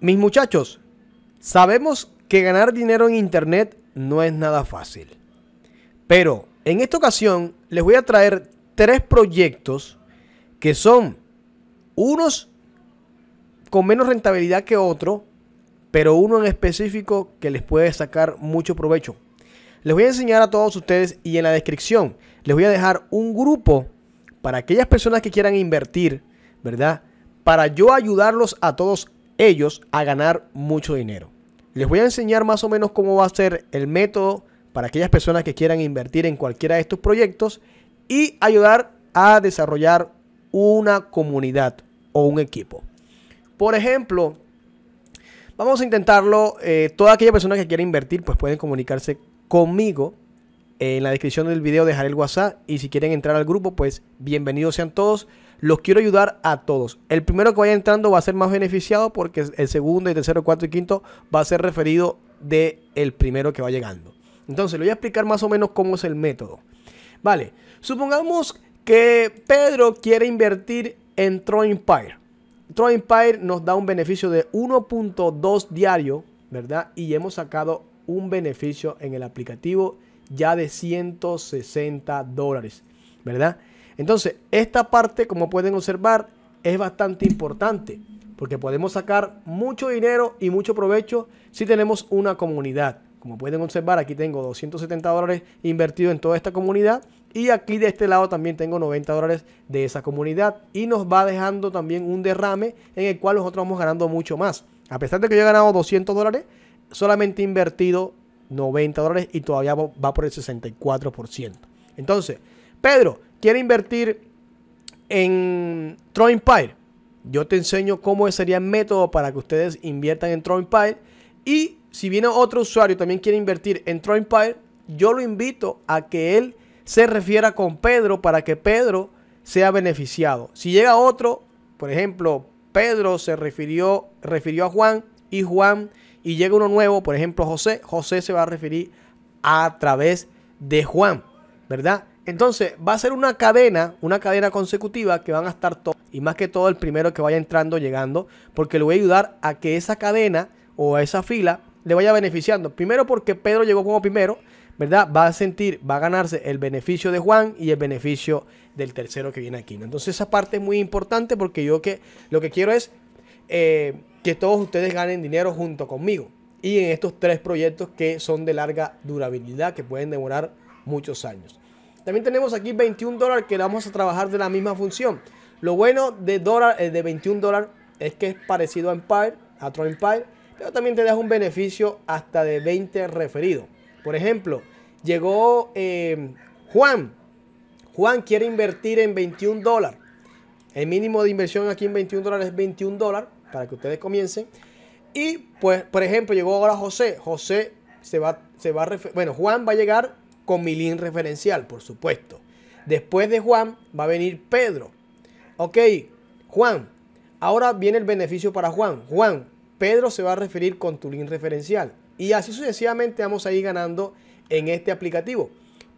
Mis muchachos, sabemos que ganar dinero en Internet no es nada fácil. Pero en esta ocasión les voy a traer tres proyectos que son unos con menos rentabilidad que otro, pero uno en específico que les puede sacar mucho provecho. Les voy a enseñar a todos ustedes y en la descripción les voy a dejar un grupo para aquellas personas que quieran invertir, ¿verdad? Para yo ayudarlos a todos ellos a ganar mucho dinero. Les voy a enseñar más o menos cómo va a ser el método para aquellas personas que quieran invertir en cualquiera de estos proyectos y ayudar a desarrollar una comunidad o un equipo. Por ejemplo, vamos a intentarlo. Eh, toda aquella persona que quiera invertir, pues pueden comunicarse conmigo. En la descripción del video dejaré el WhatsApp y si quieren entrar al grupo, pues bienvenidos sean todos. Los quiero ayudar a todos. El primero que vaya entrando va a ser más beneficiado porque el segundo, y tercero, cuarto y quinto va a ser referido de el primero que va llegando. Entonces, le voy a explicar más o menos cómo es el método. Vale, supongamos que Pedro quiere invertir en Troy Empire. Troy Empire nos da un beneficio de 1.2 diario, ¿verdad? Y hemos sacado un beneficio en el aplicativo ya de 160 dólares, ¿verdad? Entonces, esta parte, como pueden observar, es bastante importante porque podemos sacar mucho dinero y mucho provecho si tenemos una comunidad. Como pueden observar, aquí tengo 270 dólares invertido en toda esta comunidad y aquí de este lado también tengo 90 dólares de esa comunidad y nos va dejando también un derrame en el cual nosotros vamos ganando mucho más. A pesar de que yo he ganado 200 dólares, solamente he invertido 90 dólares y todavía va por el 64%. Entonces, Pedro, quiere invertir en Empire. yo te enseño cómo sería el método para que ustedes inviertan en Empire. Y si viene otro usuario también quiere invertir en Empire. yo lo invito a que él se refiera con Pedro para que Pedro sea beneficiado. Si llega otro, por ejemplo, Pedro se refirió, refirió a Juan y Juan y llega uno nuevo, por ejemplo, José, José se va a referir a través de Juan, ¿verdad? Entonces va a ser una cadena, una cadena consecutiva que van a estar todos, y más que todo el primero que vaya entrando, llegando, porque le voy a ayudar a que esa cadena o esa fila le vaya beneficiando. Primero porque Pedro llegó como primero, ¿verdad? Va a sentir, va a ganarse el beneficio de Juan y el beneficio del tercero que viene aquí. Entonces esa parte es muy importante porque yo que lo que quiero es eh, que todos ustedes ganen dinero junto conmigo. Y en estos tres proyectos que son de larga durabilidad, que pueden demorar muchos años. También tenemos aquí 21 dólares que vamos a trabajar de la misma función. Lo bueno de, eh, de 21 dólares es que es parecido a Empire, a Tron Empire, pero también te da un beneficio hasta de 20 referido. Por ejemplo, llegó eh, Juan. Juan quiere invertir en 21 dólares. El mínimo de inversión aquí en 21 dólares es 21 dólares para que ustedes comiencen. Y pues, por ejemplo, llegó ahora José. José se va, se va a bueno, Juan va a llegar con mi link referencial, por supuesto. Después de Juan va a venir Pedro. Ok, Juan. Ahora viene el beneficio para Juan. Juan, Pedro se va a referir con tu link referencial. Y así sucesivamente vamos a ir ganando en este aplicativo.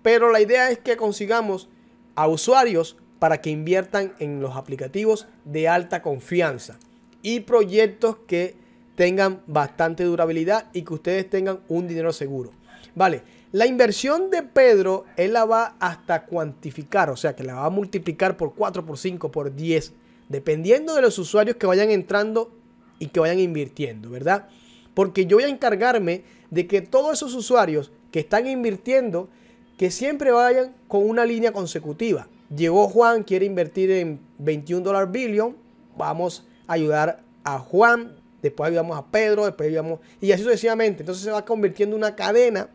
Pero la idea es que consigamos a usuarios para que inviertan en los aplicativos de alta confianza y proyectos que tengan bastante durabilidad y que ustedes tengan un dinero seguro. Vale, la inversión de Pedro, él la va hasta cuantificar, o sea que la va a multiplicar por 4, por 5, por 10, dependiendo de los usuarios que vayan entrando y que vayan invirtiendo, ¿verdad? Porque yo voy a encargarme de que todos esos usuarios que están invirtiendo, que siempre vayan con una línea consecutiva. Llegó Juan, quiere invertir en 21 dólares billion, vamos a ayudar a Juan después ayudamos a Pedro, después ayudamos, y así sucesivamente. Entonces se va convirtiendo en una cadena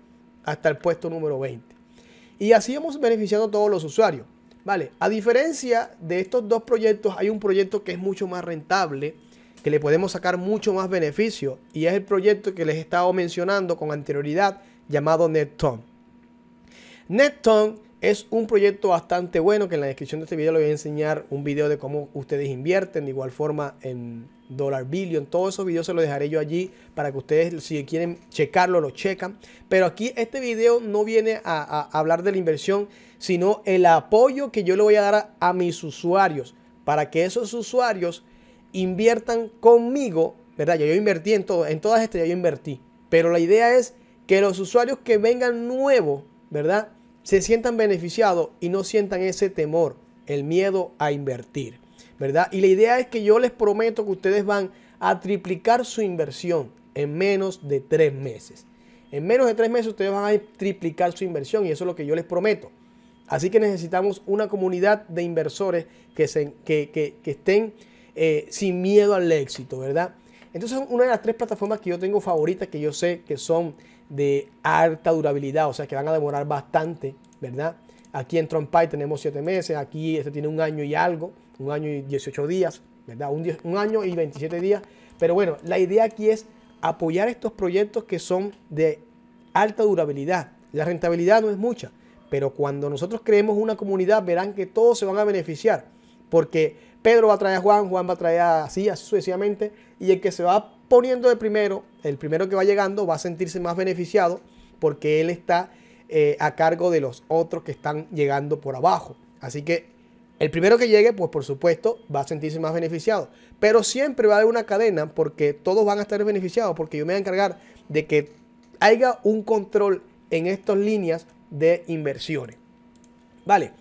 hasta el puesto número 20. Y así vamos beneficiando a todos los usuarios. Vale, a diferencia de estos dos proyectos, hay un proyecto que es mucho más rentable, que le podemos sacar mucho más beneficio, y es el proyecto que les he estado mencionando con anterioridad, llamado NETTON. NetTone es un proyecto bastante bueno que en la descripción de este video les voy a enseñar un video de cómo ustedes invierten, de igual forma en Dollar Billion, todos esos videos se los dejaré yo allí para que ustedes si quieren checarlo, lo checan. Pero aquí este video no viene a, hablar de la inversión, sino el apoyo que yo le voy a dar a, mis usuarios para que esos usuarios inviertan conmigo, ¿verdad? Yo, yo invertí en todo, en todas estas ya yo invertí, pero la idea es que los usuarios que vengan nuevos, ¿verdad? se sientan beneficiados y no sientan ese temor, el miedo a invertir, ¿verdad? Y la idea es que yo les prometo que ustedes van a triplicar su inversión en menos de tres meses. En menos de tres meses ustedes van a triplicar su inversión y eso es lo que yo les prometo. Así que necesitamos una comunidad de inversores que, se, que, estén eh, sin miedo al éxito, ¿verdad? Entonces, una de las tres plataformas que yo tengo favoritas, que yo sé que son de alta durabilidad, o sea, que van a demorar bastante, ¿verdad? Aquí en TronPy tenemos 7 meses, aquí este tiene un año y algo, un año y 18 días, ¿verdad? Un, un año y 27 días. Pero bueno, la idea aquí es apoyar estos proyectos que son de alta durabilidad. La rentabilidad no es mucha, pero cuando nosotros creemos una comunidad, verán que todos se van a beneficiar porque Pedro va a traer a Juan, Juan va a traer así, así sucesivamente, y el que se va poniendo de primero, el primero que va llegando, va a sentirse más beneficiado porque él está eh, a cargo de los otros que están llegando por abajo. Así que el primero que llegue, pues por supuesto, va a sentirse más beneficiado. Pero siempre va a haber una cadena porque todos van a estar beneficiados, porque yo me voy a encargar de que haya un control en estas líneas de inversiones. Vale,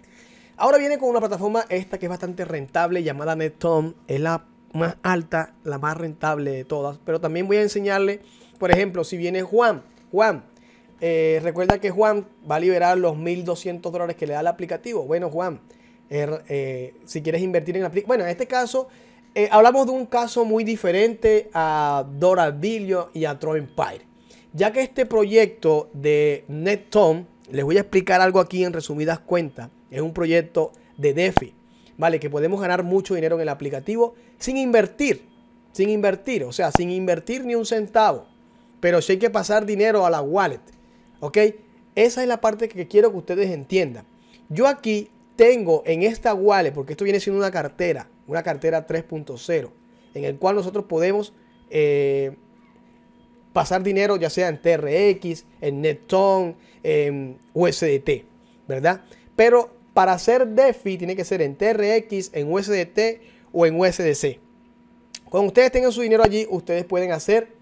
Ahora viene con una plataforma esta que es bastante rentable llamada NetTom. Es la más alta, la más rentable de todas. Pero también voy a enseñarle, por ejemplo, si viene Juan. Juan, eh, recuerda que Juan va a liberar los 1.200 dólares que le da el aplicativo. Bueno, Juan, eh, eh, si quieres invertir en aplicativo. Bueno, en este caso, hablamos de un caso muy diferente a Dora y a Troy Empire. Ya que este proyecto de NetTom, les voy a explicar algo aquí en resumidas cuentas es un proyecto de DeFi, ¿vale? Que podemos ganar mucho dinero en el aplicativo sin invertir, sin invertir, o sea, sin invertir ni un centavo. Pero sí hay que pasar dinero a la wallet, ¿ok? Esa es la parte que quiero que ustedes entiendan. Yo aquí tengo en esta wallet, porque esto viene siendo una cartera, una cartera 3.0, en el cual nosotros podemos eh, pasar dinero ya sea en TRX, en Neptune, en USDT, ¿verdad? Pero para hacer DeFi tiene que ser en TRX, en USDT o en USDC. Cuando ustedes tengan su dinero allí, ustedes pueden hacer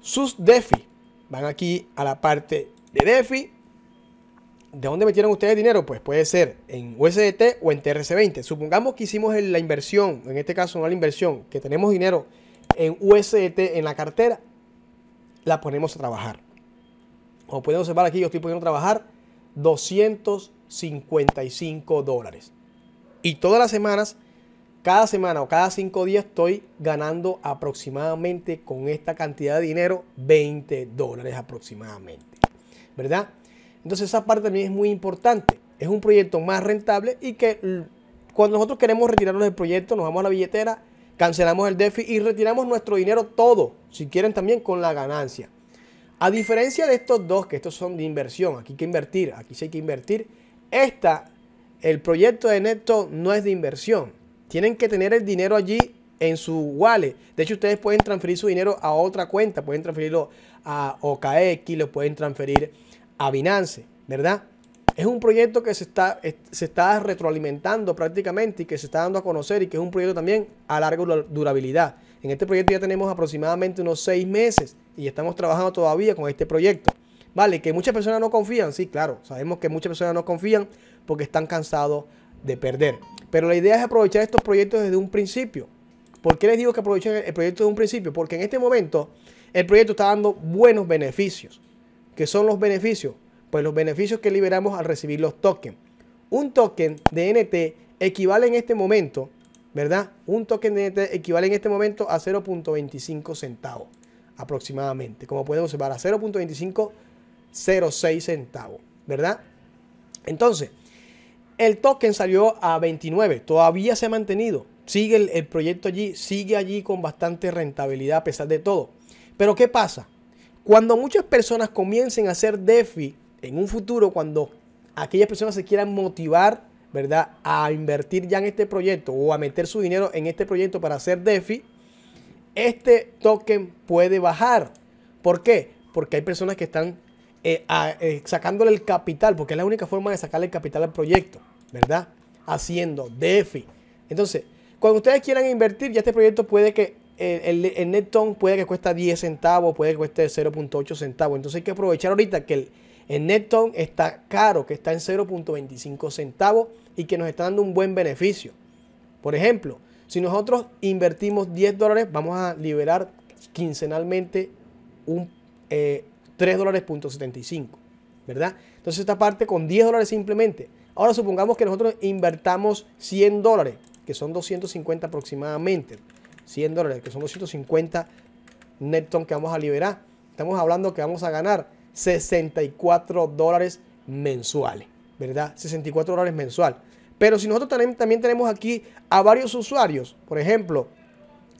sus DeFi. Van aquí a la parte de DeFi. ¿De dónde metieron ustedes dinero? Pues puede ser en USDT o en TRC20. Supongamos que hicimos la inversión, en este caso no la inversión, que tenemos dinero en USDT en la cartera, la ponemos a trabajar. Como pueden observar aquí, yo estoy poniendo a trabajar 200 55 dólares. Y todas las semanas, cada semana o cada cinco días estoy ganando aproximadamente con esta cantidad de dinero 20 dólares aproximadamente. ¿Verdad? Entonces esa parte también es muy importante. Es un proyecto más rentable y que cuando nosotros queremos retirarnos del proyecto, nos vamos a la billetera, cancelamos el déficit y retiramos nuestro dinero todo, si quieren también con la ganancia. A diferencia de estos dos, que estos son de inversión, aquí hay que invertir, aquí sí hay que invertir, esta, el proyecto de Neto no es de inversión. Tienen que tener el dinero allí en su wallet. De hecho, ustedes pueden transferir su dinero a otra cuenta. Pueden transferirlo a OKX, lo pueden transferir a Binance, ¿verdad? Es un proyecto que se está, se está retroalimentando prácticamente y que se está dando a conocer y que es un proyecto también a largo durabilidad. En este proyecto ya tenemos aproximadamente unos seis meses y estamos trabajando todavía con este proyecto. Vale, que muchas personas no confían. Sí, claro, sabemos que muchas personas no confían porque están cansados de perder. Pero la idea es aprovechar estos proyectos desde un principio. ¿Por qué les digo que aprovechen el proyecto desde un principio? Porque en este momento el proyecto está dando buenos beneficios. ¿Qué son los beneficios? Pues los beneficios que liberamos al recibir los tokens. Un token de NT equivale en este momento, ¿verdad? Un token de NT equivale en este momento a 0.25 centavos aproximadamente. Como podemos observar, a 0.25 centavos 06 centavos, ¿verdad? Entonces, el token salió a 29, todavía se ha mantenido, sigue el, proyecto allí, sigue allí con bastante rentabilidad a pesar de todo. Pero ¿qué pasa? Cuando muchas personas comiencen a hacer DeFi en un futuro, cuando aquellas personas se quieran motivar, ¿verdad? A invertir ya en este proyecto o a meter su dinero en este proyecto para hacer DeFi, este token puede bajar. ¿Por qué? Porque hay personas que están eh, eh, sacándole el capital, porque es la única forma de sacarle el capital al proyecto, ¿verdad? Haciendo DeFi. Entonces, cuando ustedes quieran invertir, ya este proyecto puede que eh, el, el, puede que cuesta 10 centavos, puede que cueste 0.8 centavos. Entonces hay que aprovechar ahorita que el, el está caro, que está en 0.25 centavos y que nos está dando un buen beneficio. Por ejemplo, si nosotros invertimos 10 dólares, vamos a liberar quincenalmente un, 3 75. ¿verdad? Entonces esta parte con 10 dólares simplemente. Ahora supongamos que nosotros invertamos 100 dólares, que son 250 aproximadamente. 100 dólares, que son 250 Nepton que vamos a liberar. Estamos hablando que vamos a ganar 64 dólares mensuales, ¿verdad? 64 dólares mensual. Pero si nosotros también, también tenemos aquí a varios usuarios, por ejemplo,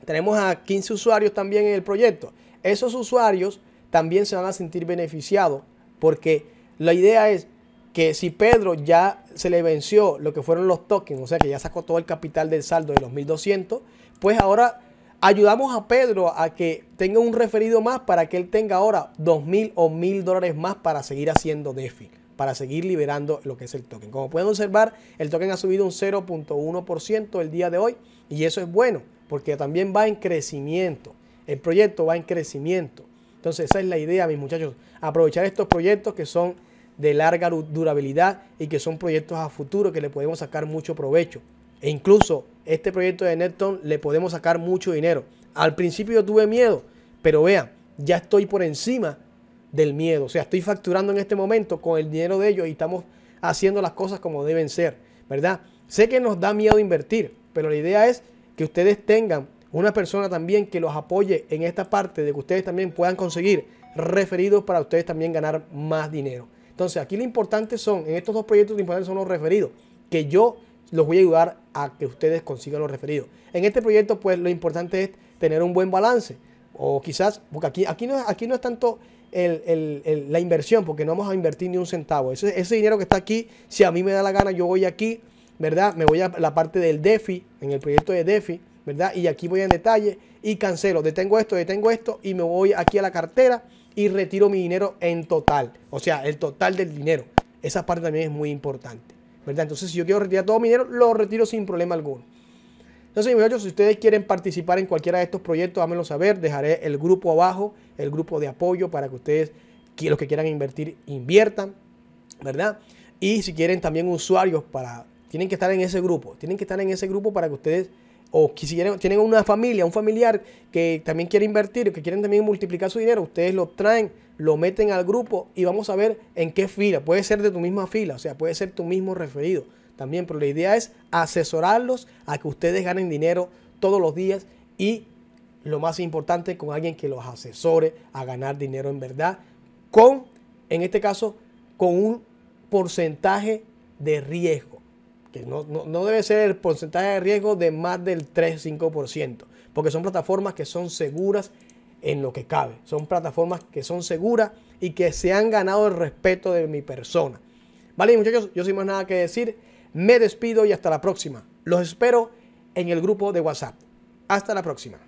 tenemos a 15 usuarios también en el proyecto. Esos usuarios también se van a sentir beneficiados, porque la idea es que si Pedro ya se le venció lo que fueron los tokens, o sea que ya sacó todo el capital del saldo de los 1200, pues ahora ayudamos a Pedro a que tenga un referido más para que él tenga ahora 2000 o 1000 dólares más para seguir haciendo DeFi, para seguir liberando lo que es el token. Como pueden observar, el token ha subido un 0.1% el día de hoy y eso es bueno porque también va en crecimiento. El proyecto va en crecimiento. Entonces esa es la idea, mis muchachos, aprovechar estos proyectos que son de larga durabilidad y que son proyectos a futuro que le podemos sacar mucho provecho. E incluso este proyecto de Netton le podemos sacar mucho dinero. Al principio yo tuve miedo, pero vean, ya estoy por encima del miedo. O sea, estoy facturando en este momento con el dinero de ellos y estamos haciendo las cosas como deben ser, ¿verdad? Sé que nos da miedo invertir, pero la idea es que ustedes tengan una persona también que los apoye en esta parte de que ustedes también puedan conseguir referidos para ustedes también ganar más dinero. Entonces, aquí lo importante son, en estos dos proyectos lo importante son los referidos, que yo los voy a ayudar a que ustedes consigan los referidos. En este proyecto, pues lo importante es tener un buen balance. O quizás, porque aquí, aquí, no, aquí no es tanto la inversión, porque no vamos a invertir ni un centavo. Ese, ese dinero que está aquí, si a mí me da la gana, yo voy aquí, ¿verdad? Me voy a la parte del DeFi, en el proyecto de DeFi ¿verdad? Y aquí voy en detalle y cancelo, detengo esto, detengo esto y me voy aquí a la cartera y retiro mi dinero en total, o sea, el total del dinero. Esa parte también es muy importante, ¿verdad? Entonces, si yo quiero retirar todo mi dinero, lo retiro sin problema alguno. Entonces, muchachos, si ustedes quieren participar en cualquiera de estos proyectos, hámelo saber. Dejaré el grupo abajo, el grupo de apoyo para que ustedes, los que quieran invertir, inviertan, ¿verdad? Y si quieren también usuarios para, tienen que estar en ese grupo, tienen que estar en ese grupo para que ustedes o si tienen una familia, un familiar que también quiere invertir, que quieren también multiplicar su dinero, ustedes lo traen, lo meten al grupo y vamos a ver en qué fila. Puede ser de tu misma fila, o sea, puede ser tu mismo referido también, pero la idea es asesorarlos a que ustedes ganen dinero todos los días y lo más importante con alguien que los asesore a ganar dinero en verdad, con, en este caso, con un porcentaje de riesgo que no, no, debe ser el porcentaje de riesgo de más del 3-5%, porque son plataformas que son seguras en lo que cabe, son plataformas que son seguras y que se han ganado el respeto de mi persona. Vale, muchachos, yo sin más nada que decir, me despido y hasta la próxima. Los espero en el grupo de WhatsApp. Hasta la próxima.